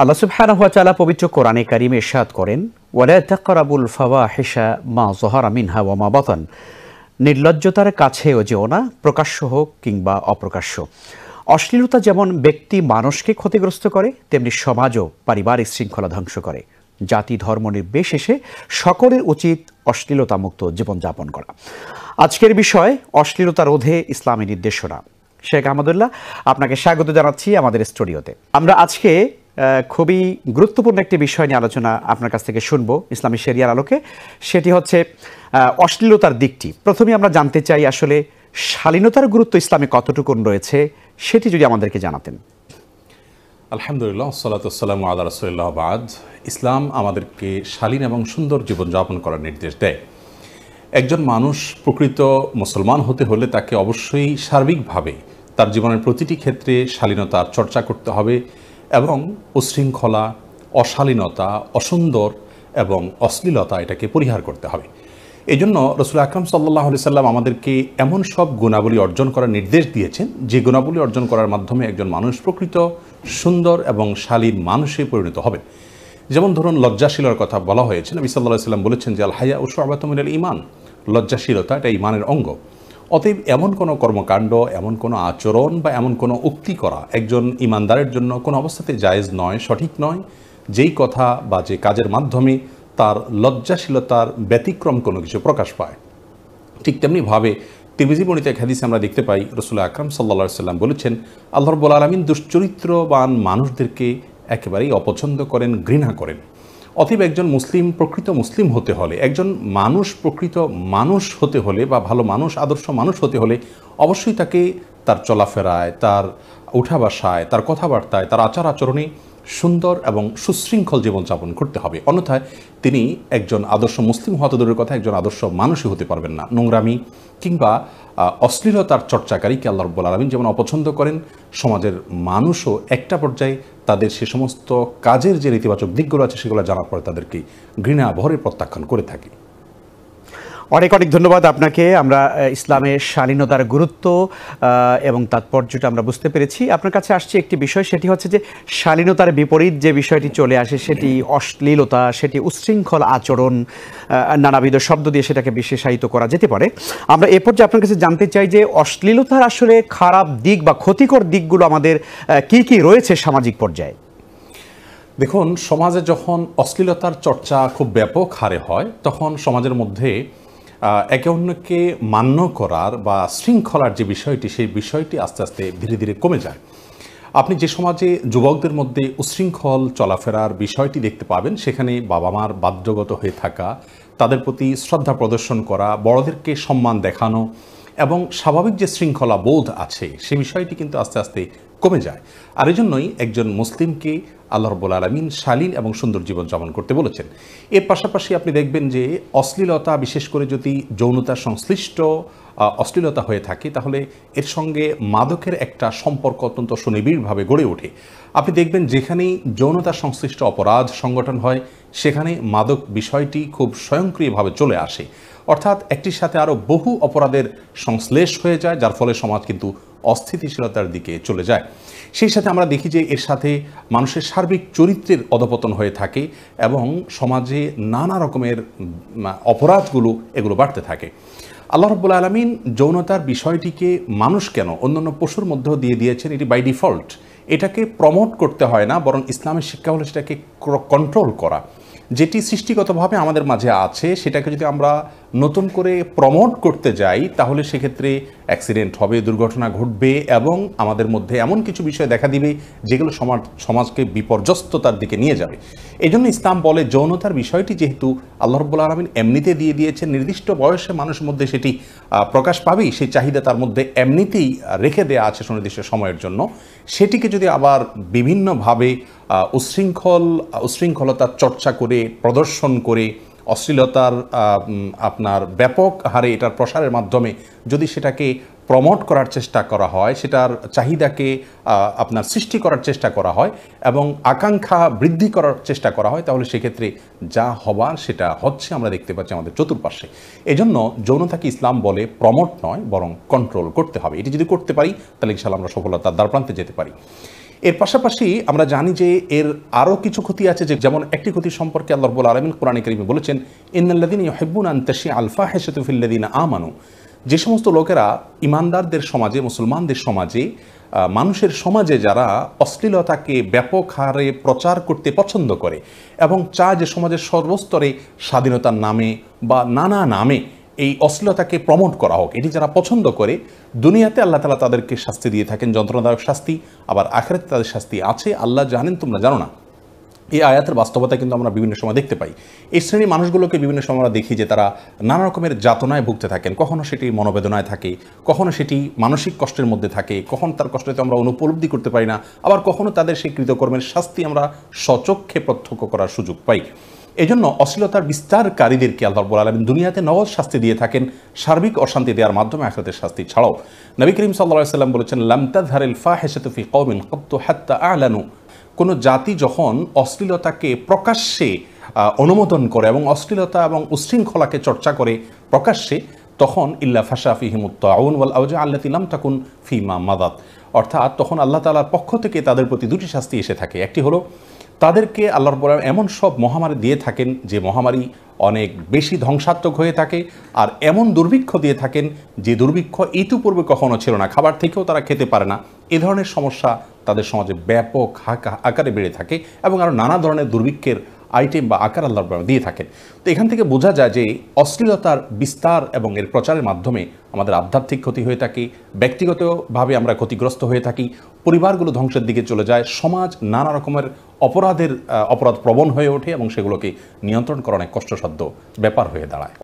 আল্লাহ সুবহানাহু ওয়া তাআলা পবিত্র কোরআনে কারিমে ইরশাদ করেন ওয়ালা তাকরাবুল ফাওয়াহিশা মা যাহারা মিনহা ওয়া মা নির্লজ্জতার কাছেও যেও না প্রকাশ্য হোক কিংবা অপ্রকাশ্য অশ্লীলতা যেমন ব্যক্তি মানুষকে ক্ষতিগ্রস্ত করে তেমনি সমাজও পারিবারিক শৃঙ্খলা ধ্বংস করে জাতি ধর্ম নির্বিশেষে সকলের উচিত অশ্লীলতামুক্ত জীবনযাপন করা আজকের বিষয় অশ্লীলতার রোধে ইসলামী নির্দেশনা শেখ আহমদুল্লাহ আপনাকে স্বাগত জানাচ্ছি আমাদের স্টুডিওতে আমরা আজকে খুবই গুরুত্বপূর্ণ একটি বিষয় নিয়ে আলোচনা আপনার কাছ থেকে শুনবো ইসলামী শেরিয়ার আলোকে সেটি হচ্ছে অশ্লীলতার দিকটি প্রথমে আমরা জানতে চাই আসলে শালীনতার গুরুত্ব ইসলামে কতটুকু রয়েছে সেটি যদি আমাদেরকে জানাতেন আলহামদুলিল্লাহ সালাতাম আল্লাহ রসুল্লাহ বাদ ইসলাম আমাদেরকে শালীন এবং সুন্দর জীবনযাপন করার নির্দেশ দেয় একজন মানুষ প্রকৃত মুসলমান হতে হলে তাকে অবশ্যই সার্বিকভাবে তার জীবনের প্রতিটি ক্ষেত্রে শালীনতার চর্চা করতে হবে এবং উশৃঙ্খলা অশালীনতা অসুন্দর এবং অশ্লীলতা এটাকে পরিহার করতে হবে এই জন্য রসুল আকরম সাল্লাহ আলি সাল্লাম আমাদেরকে এমন সব গুণাবলী অর্জন করার নির্দেশ দিয়েছেন যে গুণাবলী অর্জন করার মাধ্যমে একজন মানুষ প্রকৃত সুন্দর এবং শালীন মানুষে পরিণত হবে যেমন ধরুন লজ্জাশীলার কথা বলা হয়েছে নবী সাল্লাহ সাল্লাম বলেছেন যে আল হায়া উসু আবাতমিল ইমান লজ্জাশীলতা এটা ইমানের অঙ্গ অতএব এমন কোনো কর্মকাণ্ড এমন কোনো আচরণ বা এমন কোনো উক্তি করা একজন ইমানদারের জন্য কোনো অবস্থাতে জায়েজ নয় সঠিক নয় যেই কথা বা যে কাজের মাধ্যমে তার লজ্জাশীলতার ব্যতিক্রম কোনো কিছু প্রকাশ পায় ঠিক তেমনিভাবে তিরমিজি বর্ণিত এক হাদিসে আমরা দেখতে পাই রসুল্লাহ আকরাম সাল্লা সাল্লাম বলেছেন আল্লাহ রব্বুল আলমিন দুশ্চরিত্রবান মানুষদেরকে একেবারেই অপছন্দ করেন ঘৃণা করেন অতএব একজন মুসলিম প্রকৃত মুসলিম হতে হলে একজন মানুষ প্রকৃত মানুষ হতে হলে বা ভালো মানুষ আদর্শ মানুষ হতে হলে অবশ্যই তাকে তার চলাফেরায় তার উঠা বাসায় তার কথাবার্তায় তার আচার আচরণে সুন্দর এবং সুশৃঙ্খল জীবনযাপন করতে হবে অন্যথায় তিনি একজন আদর্শ মুসলিম হওয়া দূরের কথা একজন আদর্শ মানুষই হতে পারবেন না নোংরামি কিংবা অশ্লীলতার কে আল্লাহ রব্বুল আলমিন যেমন অপছন্দ করেন সমাজের মানুষও একটা পর্যায়ে তাদের সে সমস্ত কাজের যে নেতিবাচক দিকগুলো আছে সেগুলো জানার পরে তাদেরকে ঘৃণা ভরে প্রত্যাখ্যান করে থাকি অনেক অনেক ধন্যবাদ আপনাকে আমরা ইসলামের শালীনতার গুরুত্ব এবং তাৎপর্যটা আমরা বুঝতে পেরেছি আপনার কাছে আসছে একটি বিষয় সেটি হচ্ছে যে শালীনতার বিপরীত যে বিষয়টি চলে আসে সেটি অশ্লীলতা সেটি উচ্ছৃঙ্খল আচরণ নানাবিধ শব্দ দিয়ে সেটাকে বিশেষায়িত করা যেতে পারে আমরা এরপর যে আপনার কাছে জানতে চাই যে অশ্লীলতার আসলে খারাপ দিক বা ক্ষতিকর দিকগুলো আমাদের কি কি রয়েছে সামাজিক পর্যায়ে দেখুন সমাজে যখন অশ্লীলতার চর্চা খুব ব্যাপক হারে হয় তখন সমাজের মধ্যে একে অন্যকে মান্য করার বা শৃঙ্খলার যে বিষয়টি সেই বিষয়টি আস্তে আস্তে ধীরে ধীরে কমে যায় আপনি যে সমাজে যুবকদের মধ্যে উশৃঙ্খল চলাফেরার বিষয়টি দেখতে পাবেন সেখানে বাবা মার বাধ্যগত হয়ে থাকা তাদের প্রতি শ্রদ্ধা প্রদর্শন করা বড়দেরকে সম্মান দেখানো এবং স্বাভাবিক যে শৃঙ্খলা বোধ আছে সে বিষয়টি কিন্তু আস্তে আস্তে কমে যায় আর এজন্যই একজন মুসলিমকে আল্লাহ রব্বুল আলমিন শালীন এবং সুন্দর জীবন জীবনযাপন করতে বলেছেন এর পাশাপাশি আপনি দেখবেন যে অশ্লীলতা বিশেষ করে যদি যৌনতা সংশ্লিষ্ট অশ্লীলতা হয়ে থাকে তাহলে এর সঙ্গে মাদকের একটা সম্পর্ক অত্যন্ত সুনিবিড়ভাবে গড়ে ওঠে আপনি দেখবেন যেখানেই যৌনতা সংশ্লিষ্ট অপরাধ সংগঠন হয় সেখানে মাদক বিষয়টি খুব স্বয়ংক্রিয়ভাবে চলে আসে অর্থাৎ একটির সাথে আরও বহু অপরাধের সংশ্লেষ হয়ে যায় যার ফলে সমাজ কিন্তু অস্থিতিশীলতার দিকে চলে যায় সেই সাথে আমরা দেখি যে এর সাথে মানুষের সার্বিক চরিত্রের অধপতন হয়ে থাকে এবং সমাজে নানা রকমের অপরাধগুলো এগুলো বাড়তে থাকে আল্লাহ রব্বুল আলমিন যৌনতার বিষয়টিকে মানুষ কেন অন্যান্য পশুর মধ্যেও দিয়ে দিয়েছেন এটি বাই ডিফল্ট এটাকে প্রমোট করতে হয় না বরং ইসলামের শিক্ষা হলো সেটাকে কন্ট্রোল করা যেটি সৃষ্টিগতভাবে আমাদের মাঝে আছে সেটাকে যদি আমরা নতুন করে প্রমোট করতে যাই তাহলে সেক্ষেত্রে অ্যাক্সিডেন্ট হবে দুর্ঘটনা ঘটবে এবং আমাদের মধ্যে এমন কিছু বিষয় দেখা দিবে যেগুলো সমাজ সমাজকে বিপর্যস্ততার দিকে নিয়ে যাবে এই জন্য ইসলাম বলে যৌনতার বিষয়টি যেহেতু আল্লাহ রব্বুল আলমিন এমনিতে দিয়ে দিয়েছেন নির্দিষ্ট বয়সে মানুষের মধ্যে সেটি প্রকাশ পাবেই সেই চাহিদা তার মধ্যে এমনিতেই রেখে দেওয়া আছে সুনির্দিষ্ট সময়ের জন্য সেটিকে যদি আবার বিভিন্নভাবে উশৃঙ্খল উশৃঙ্খলতার চর্চা করে প্রদর্শন করে অশ্লীলতার আপনার ব্যাপক হারে এটার প্রসারের মাধ্যমে যদি সেটাকে প্রমোট করার চেষ্টা করা হয় সেটার চাহিদাকে আপনার সৃষ্টি করার চেষ্টা করা হয় এবং আকাঙ্ক্ষা বৃদ্ধি করার চেষ্টা করা হয় তাহলে সেক্ষেত্রে যা হবার সেটা হচ্ছে আমরা দেখতে পাচ্ছি আমাদের চতুর্পাশে এজন্য যৌনতাকে ইসলাম বলে প্রমোট নয় বরং কন্ট্রোল করতে হবে এটি যদি করতে পারি তাহলে ইনশাল্লাহ আমরা সফলতার দ্বারপ্রান্তে যেতে পারি এর পাশাপাশি আমরা জানি যে এর আরও কিছু ক্ষতি আছে যে যেমন একটি ক্ষতি সম্পর্কে আল্লাহ রবুল আলমিন কোরআন করিমে বলেছেন হেব্বুন আন আন্তাশি আলফা হেসেতুফিল্লাদিনা আমানু যে সমস্ত লোকেরা ইমানদারদের সমাজে মুসলমানদের সমাজে মানুষের সমাজে যারা অশ্লীলতাকে ব্যাপক হারে প্রচার করতে পছন্দ করে এবং চা যে সমাজের সর্বস্তরে স্বাধীনতার নামে বা নানা নামে এই অশ্লীলতাকে প্রমোট করা হোক এটি যারা পছন্দ করে দুনিয়াতে আল্লাহ তালা তাদেরকে শাস্তি দিয়ে থাকেন যন্ত্রণাদায়ক শাস্তি আবার আখেরাতে তাদের শাস্তি আছে আল্লাহ জানেন তোমরা জানো না এই আয়াতের বাস্তবতা কিন্তু আমরা বিভিন্ন সময় দেখতে পাই এই শ্রেণীর মানুষগুলোকে বিভিন্ন সময় আমরা দেখি যে তারা নানা রকমের যাতনায় ভুগতে থাকেন কখনো সেটি মনোবেদনায় থাকে কখনো সেটি মানসিক কষ্টের মধ্যে থাকে কখন তার কষ্টতে আমরা অনুপলব্ধি করতে পারি না আবার কখনো তাদের সেই কৃতকর্মের শাস্তি আমরা সচক্ষে প্রত্যক্ষ করার সুযোগ পাই এজন্য অশ্লীলতার বিস্তারকারীদেরকে আল্লাহ বলা আলমিন দুনিয়াতে নগদ শাস্তি দিয়ে থাকেন সার্বিক অশান্তি দেওয়ার মাধ্যমে আখরাতের শাস্তি ছাড়াও নবী করিম সাল্লাম বলেছেন লামতাধারেল ফাহেসাতুফি কৌমিন কত্তু হাত্তা আলানু কোনো জাতি যখন অশ্লীলতাকে প্রকাশ্যে অনুমোদন করে এবং অশ্লীলতা এবং উশৃঙ্খলাকে চর্চা করে প্রকাশ্যে তখন ইল্লা ফাশাফি হিমুত্তাউন ওয়াল আউজ আল্লা তিলাম তাকুন ফিমা মাদাত অর্থাৎ তখন আল্লাহ তালার পক্ষ থেকে তাদের প্রতি দুটি শাস্তি এসে থাকে একটি হলো তাদেরকে আল্লাহ রব্বুল এমন সব মহামারী দিয়ে থাকেন যে মহামারী অনেক বেশি ধ্বংসাত্মক হয়ে থাকে আর এমন দুর্ভিক্ষ দিয়ে থাকেন যে দুর্ভিক্ষ ইতিপূর্বে কখনো ছিল না খাবার থেকেও তারা খেতে পারে না এ ধরনের সমস্যা তাদের সমাজে ব্যাপক আকারে বেড়ে থাকে এবং আরও নানা ধরনের দুর্ভিক্ষের আইটেম বা আকার আল্লাহ দিয়ে থাকেন তো এখান থেকে বোঝা যায় যে অশ্লীলতার বিস্তার এবং এর প্রচারের মাধ্যমে আমাদের আধ্যাত্মিক ক্ষতি হয়ে থাকে ব্যক্তিগতভাবে আমরা ক্ষতিগ্রস্ত হয়ে থাকি পরিবারগুলো ধ্বংসের দিকে চলে যায় সমাজ নানা রকমের অপরাধের অপরাধ প্রবণ হয়ে ওঠে এবং সেগুলোকে নিয়ন্ত্রণ করা অনেক কষ্টসাধ্য ব্যাপার হয়ে দাঁড়ায়